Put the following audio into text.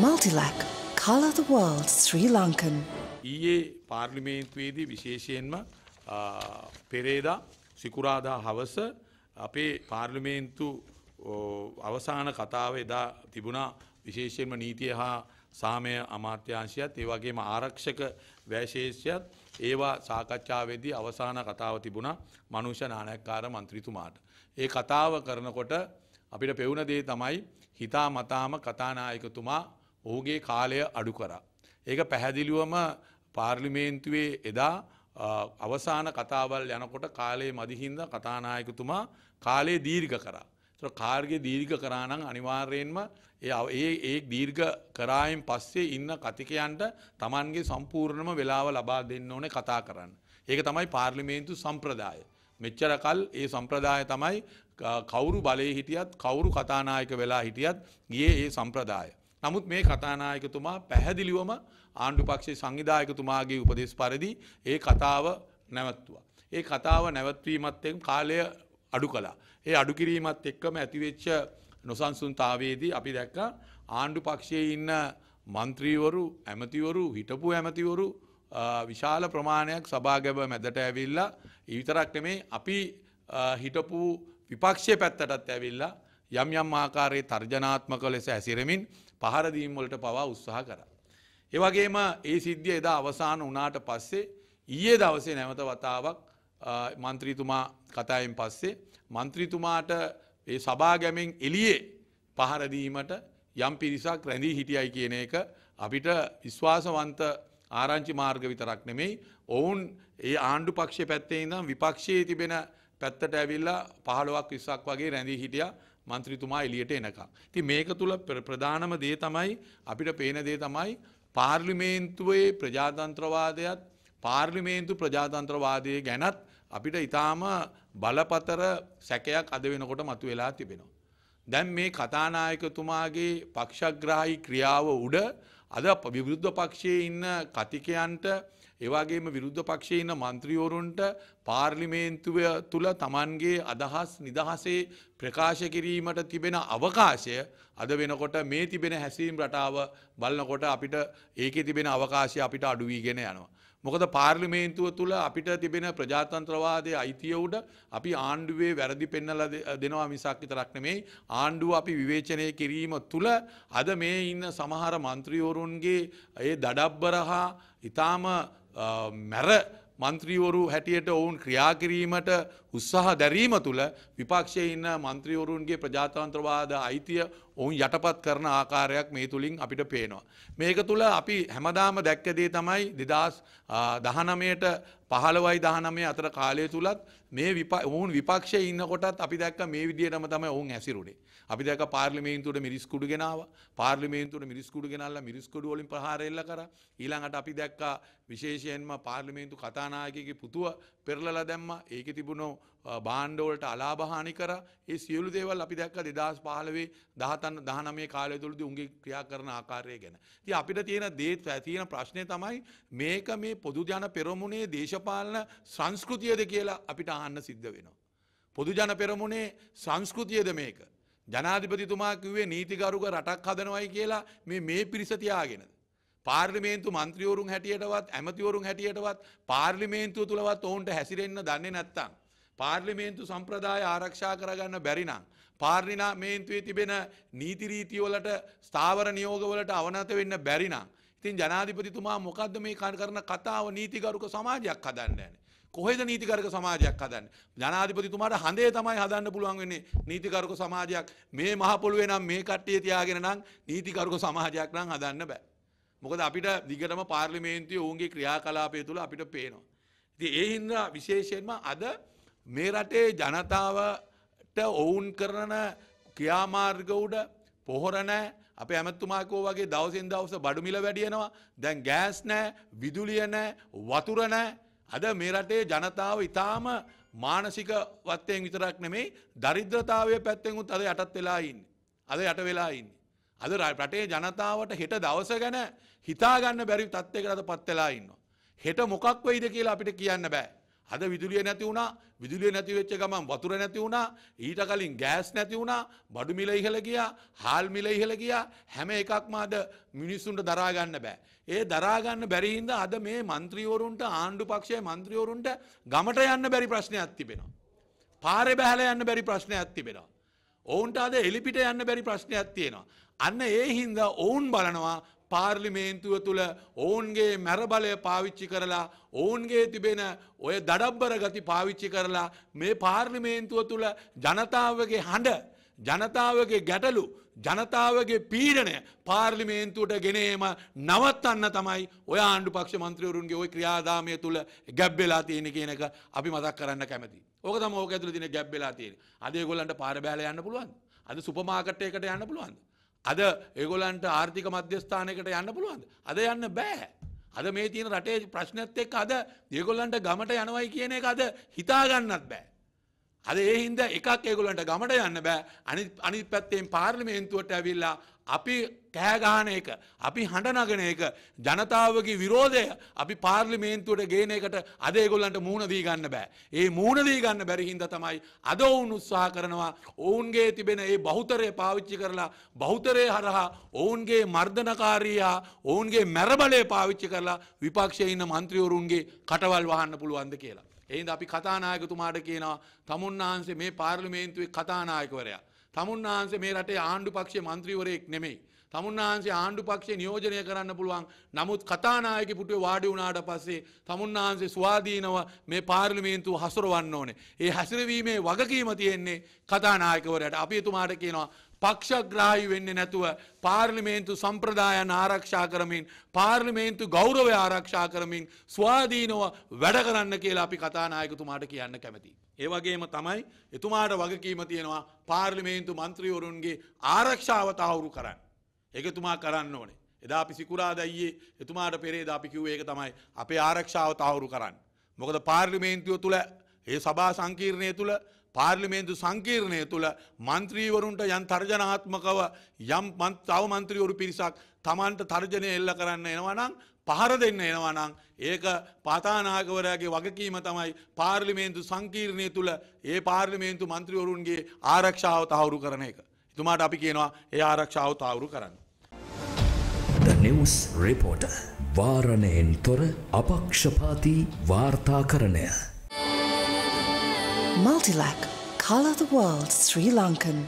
Multilac. Color the world Sri Lankan. ඊයේ පාර්ලිමේන්තුවේදී විශේෂයෙන්ම පෙරේදා සිකුරාදා හවස අපේ පාර්ලිමේන්තු අවසාන කතාව එදා තිබුණා විශේෂයෙන්ම නීතිය හා සාමය අමාත්‍යංශයත් ඒ වගේම ආරක්ෂක වැශේෂයත් ඒවා සාකච්ඡාවේදී අවසාන කතාව තිබුණා මනුෂ්‍ය නානයක්කාර මන්ත්‍රීතුමාට. ඒ කතාව කරනකොට අපිට පෙවුණ දේ තමයි හිතා මතාම කතානායකතුමා ඔහුගේ කාලය අඩු කරා. ඒක පැහැදිලිවම පාර්ලිමේන්තුවේ එදා අවසාන කතාවල් යනකොට කාලයේ මදිහින්ද කතානායකතුමා කාලයේ දීර්ඝ කරා. ඒතර කාර්ගේ දීර්ඝ කරා නම් අනිවාර්යයෙන්ම ඒ ඒ ඒ දීර්ඝ කරායෙන් පස්සේ ඉන්න කතිකයන්ට Tamanගේ සම්පූර්ණම වෙලාව ලබා දෙන්න ඕනේ කතා කරන්න. ඒක තමයි පාර්ලිමේන්තු සම්ප්‍රදාය. මෙච්චර කල් ඒ සම්ප්‍රදාය තමයි කවුරු බලයේ හිටියත් කවුරු කතානායක වෙලා හිටියත් ගියේ ඒ සම්ප්‍රදාය. නමුත් මේ කතානායකතුමා පැහැදිලිවම ආණ්ඩුපක්ෂේ සංවිධායකතුමාගේ උපදෙස් පරිදි ඒ කතාව නැවත්තුවා. ඒ කතාව නැවත්වීමත් එක්ක කාලය අඩු කළා. ඒ අඩු කිරීමත් එක්කම ඇතිවෙච්ච නොසන්සුන්තාවේදී අපි දැක්ක ආණ්ඩු පක්ෂයේ ඉන්න මන්ත්‍රීවරු ඇමතිවරු හිටපු ඇමතිවරු විශාල ප්‍රමාණයක් සභාගැබ මැදට ඇවිල්ලා ඉවිතරක් නෙමේ අපි හිටපු විපක්ෂය පැත්තටත් ඇවිල්ලා යම් යම් ආකාරයේ තර්ජනාත්මක ලෙස ඇසිරමින් පහරදීම් වලට පවා උත්සාහ කරා. ඒවගේම ඒ සිද්ධිය එදා අවසාන වනාට පස්සේ ඊයේ දවසේ නැවත වතාවක් මන්ත්‍රීතුමා කතායෙන් පස්සේ මන්ත්‍රීතුමාට ඒ සභා ගැමෙන් එලියේ පහරදීමට යම් පිරිසක් රැඳී හිටියයි කියන එක අපිට විශ්වාසවන්ත ආරංචි මාර්ග විතරක් නෙමෙයි ඔවුන් ඒ ආණ්ඩු පක්ෂ පැත්තේ ඉඳම් විපක්ෂයේ තිබෙන පැත්තට ඇවිල්ලා පහළුවක් විස්සක් වගේ රැඳී හිටිය මන්ත්‍රීතුමා එලියට එනකම්. ඉතින් මේක තුල ප්‍රධානම දේ තමයි අපිට පේන දේ තමයි පාර්ලිමේන්තුවේ ප්‍රජාතන්ත්‍රවාදයත් පාර්ලිමේන්තු ප්‍රජාතන්ත්‍රවාදය ගැනත් අපිට ඉතාම බලපතර සැකයක් අද වෙනකොට මතු වෙලා තිබෙනවා. දැන් මේ කතානායකතුමාගේ පක්ෂග්‍රාහි ක්‍රියාව උඩ අද විවෘද්ධ පක්ෂයේ ඉන්න කතිකයන්ට ඒවාගේම විරුද්ධ පක්ෂයේ ඉන්න මන්ත්‍රීවරුන්ට පාර්ලිමේන්තුව තුළ තමන්ගේ අදහස් නිදහසේ ප්‍රකාශ කිරීමට තිබෙන අවකාශය අද වෙනකොට මේ තිබෙන හැසීම් රටාව බලනකොට අපිට ඒකෙ තිබෙන අවකාශය අපිට අඩුවීගෙන යනවා. මොකද පාර්ලිමේන්තුව තුළ අපිට තිබෙන ප්‍රජාතන්ත්‍රවාදය අයිතිය උඩ අපි ආණ්ඩුවේ වැරදි පෙන්නල දෙනවා මිසක් විතරක් නෙමෙයි ආණ්ඩුව අපි විවේචනය කිරීම තුළ අද මේ ඉන්න සමහර මන්ත්‍රීවරුන්ගේ ඒ දඩබ්බරහා ඉතාම මැර මන්ත්‍රීවරු හැටියට ඔවුන් ක්‍රියාකිරීමට උත්සාහ දැරීම තුළ විපක්ෂය ඉන්න මන්ත්‍රීවරුන්ගේ ප්‍රජාතන්ත්‍රවාද අයිතිය ඔවුන් යටපත් කරන ආකාරයක් මේ තුළින් අපිට පේනවා. මේක තුළ අපි හැමදාම දැක්කදේ තමයි දෙදස් දහනමයට පහළවයි දහනමේ අතර කාලය තුළත් මේ ඔවුන් විපක්ෂ ඉන්නකොටත් අපි දැක්ක මේ විදිහටම තමයි ඔවුන් ඇසිරුනේ. අපි දැක පාර්ලිමේන්තුවට මිරිස්කුඩු ගෙනාව පාර්ලිමේන්තුවට මිරිස්කුඩු ගෙනල්ලා මිරිස්කුඩු වලින් ප්‍රහාරෙල්ල කර ඊළඟට අපි දැක්කා විශේෂයෙන්ම පාර්ලිමේන්තු කතානායකගේ පුතුව පෙරලලා දැම්ම ඒක තිබුණෝ බාණ්ඩෝලට අලාභහානි කර ඒ සියලු දේවල් අපි දැක්ක දෙදස් පහලවේ දහතන් දහනමේ කාලය තුළද උන්ගේ ක්‍රියා කරන ආකාරය ගැන. ති අපිට තියෙන දේත් ඇතියෙන ප්‍රශ්නය තමයි මේක මේ පොදුජන පෙරමුණේ දේශපාලන සංස්කෘතියද කියලා අපිට අහන්න සිද්ධ වෙනවා. පොදුජන පෙරමුණේ සංස්කෘතියද මේක. ජනාධිපතිතුමා කිව්වේ නීතිගරුක රටක් හදනවයි කියලා මේ මේ පිරිසතියාගෙනද. පාර්ලිමේන්තු මන්ත්‍රියවරුන් හැටියටවත් ඇමතිවරුන් හැටියටවත් පාර්ලිමේන්තුව තුළවත් ඔවුන්ට හැසිරෙන්න දන්නේ නැත්තං. පාර්ලිමේන්තු සම්ප්‍රදාය ආරක්ෂා කරගන්න බැරිනම්. පාර්ලිනා මේන්තුවේ තිබෙන නීතිරීතිවලට ස්ථාවර නියෝගවලට අවනත වෙන්න බැරිනම්. ඉතින් ජනාධිපතිතුමා මොකක්ද මේ කන් කරන කතාව නීතිගරුක සමාජයක් හදන්න යන. කොහෙද නීතිකරක සමාජයක් හදන්න. ජනාධිපතිතුමාට හඳේ තමයි හදන්න පුළුවන් වෙන්නේ නීතිකරුක සමාජයක් මේ මහපොළුවේ නම් මේ කට්ටිය තියාගෙන නම් නීතිකරුක සමාජයක් නම් හදන්න බෑ. මොකද අපිට දිගටම පාර්ලිමේන්තුවේ ඔවුන්ගේ ක්‍රියාකලාපය තුළ අපිට පේනවා. ඉතින් ඒ හින්දා විශේෂයෙන්ම අද මේ රටේ ජනතාවට ඔවුන් කරන ක්‍රියාමාර්ග උඩ පොහොර නෑ අපේ ඇමත්තුමාකෝ වගේ දවසින් දවස බඩුමිල වැඩියනවා දැන් ගෑස් නෑ විදුලිය නෑ වතුර නෑ අද මේ රටේ ජනතාව ඉතාම මානසික වත්තයෙන් විතරක් නෙමේ දරිද්‍රතාවය පැත්තෙන්ුත් අද යටත් වෙලායින්. අද යට වෙලායින්. අද රටේ ජනතාවට හෙට දවස ගැන හිතාගන්න බැරි තත්ත්යකරද පත්වෙලා ඉන්න. හෙට මොකක් වෙයිද කියලා අපිට කියන්න බෑ. අද විදුලිය නැති වුණා විදුලිය නැති වෙච්ච ගමන් වතුර නැති වුණා ඊට කලින් ගෑස් නැති වුණා බඩු මිල ඉහළ ගියා හාල් මිල ඉහළ ගියා හැම එකක්ම අද මිනිස්සුන්ට දරා ගන්න බෑ. ඒ දරා ගන්න බැරි හින්දා අද මේ മന്ത്രിවරුන්ට ආණ්ඩු පක්ෂයේ മന്ത്രിවරුන්ට ගමට යන්න බැරි ප්‍රශ්නයක් තිබෙනවා. පාරේ බැහැලා යන්න බැරි ප්‍රශ්නයක් තිබෙනවා. ඔවුන්ට අද එලිපිට යන්න බැරි ප්‍රශ්නයක් තියෙනවා. අන්න ඒ හින්දා ඔවුන් බලනවා පාර්ලිමේන්තුව තුළ ඔවුන්ගේ මැරබලය පාවිච්චි කරලා ඔවුන්ගේ තිබෙන ඔය දඩබ්බර ගති පාවිච්චි කරලා මේ පාර්ලිමේන්තුව තුළ ජනතාවගේ හඬ ජනතාවගේ ගැටලු ජනතාවගේ පීඩනය පාර්ලිමේන්තුවට ගෙනේම නවත්තන්න තමයි ඔය ආණ්ඩු පක්ෂ මන්ත්‍රවරුන්ගේ ඔය ක්‍රියාදාමය තුළ ගැබ්බෙලා තියෙන කියනක අපි මතක් කරන්න කැමති. ඕක තම ඕක ඇතුළ තින ගැබ්බෙලා තියෙන. අදේ ගොල්ලන්ට පාරබෑල යන්න පුළුවන්. අද සුපමාකට් එකට යන්න පුළුවන්ද? අද ඒගොලන්ට ආර්ථික මධ්‍යස්ථානකට යන්න පුළුවන්ද. අද යන්න බෑ. අද මේ තියෙන රටේ ප්‍රශ්නත් එක් අද ඒගොල්ලන්ට ගමට යනවයි කියන එක අද හිතාගන්නත් බෑ. අද ඒහින්ද එකක් ඒගොලන්ට ගමට යන්න බෑ අනි පැත්තෙන් පාර්ලිමේන්තුවට ඇවිල්ලා අපි කෑගාන එක අපි හඬ නගන එක ජනතාවගේ විරෝධය අපි පාර්ලිමේන්තුවට ගේන එකට අද ඒගොල්ලන්ට මූුණදී ගන්න බෑ. ඒ මූුණදී ගන්න බැරිහින්ද තමයි අද ඔවුන් උත්සාහ කරනවා ඔවුන්ගේ තිබෙන ඒ බෞතරය පාවිච්චි කරලා බෞතරය හරහා ඔවුන්ගේ මර්ධනකාරයා ඔවුන්ගේ මැරබලය පාවිච්චි කරලා විපක්ෂයඉන්න මන්ත්‍රියවරුන්ගේ කටවල් වහන්න පුළුවන්ද කියලා. එයින්ද අපි කතානායකතුමාට කියනවා තමුන්නාන්සේ මේ පාර්ලිමේන්තුවේ කතානායකවරයා. තමුන්නාහන්සේ මේ රටේ ආණ්ඩු පක්ෂයේ මන්ත්‍රීවරයෙක් නෙමෙයි. තමුන්නාහන්සේ ආණ්ඩු පක්ෂයේ නියෝජනය කරන්න පුළුවන්. නමුත් කතානායකගේ පුටුවේ වාඩි වුණාට පස්සේ තමුන්නාහන්සේ ස්වාධීනව මේ පාර්ලිමේන්තුව හසුරවන්න ඕනේ. ඒ හැසිරවීමේ වගකීම තියෙන්නේ කතානායකවරයාට. අපි එතුමාට කියනවා පක්ෂග්‍රාහි වෙන්නේ නැතුව පාර්ලිමේන්තු සම්ප්‍රදායන් ආරක්ෂා කරමින් පාර්ලිමේන්තු ගෞරවය ආරක්ෂා කරමින් ස්වාධීනව වැඩ කරන්න කියලා අපි කතානායකතුමාට කියන්න කැමති. ඒ වගේම තමයි එතුමාට වගකීම තියෙනවා පාර්ලිමේන්තු මන්ත්‍රීවරුන්ගේ ආරක්ෂාව තහවුරු කරන්න. ඒක එතුමා කරන්න ඕනේ. එදා අපි සිකුරාදා ඊයේ එතුමාට පෙරේදා අපි කිව්වේ ඒක තමයි අපේ ආරක්ෂාව තහවුරු කරන්න. මොකද පාර්ලිමේන්තුව තුල ඒ සභා සංකීර්ණය තුළ පාර්ලිමේන්තු සංකීර්ණය තුළ මන්ත්‍රීවරුන්ට යන් තර්ජනාත්මකව යම් තව මන්ත්‍රීවරු පිරිසක් තමන්ට තර්ජනය එල්ල කරන්න එනවනම් පහර දෙන්න එනවනම් ඒක පතානාගවරයාගේ වගකීම තමයි පාර්ලිමේන්තු සංකීර්ණය තුළ ඒ පාර්ලිමේන්තු මන්ත්‍රීවරුන්ගේ ආරක්ෂාව තහවුරු කරන එක. එතුමාට අපි කියනවා ඒ ආරක්ෂාව තහවුරු කරන්න. The News Reporter වාරණයෙන් තොර අපක්ෂපාති වාර්තාකරණය Multilac, colour the world Sri Lankan.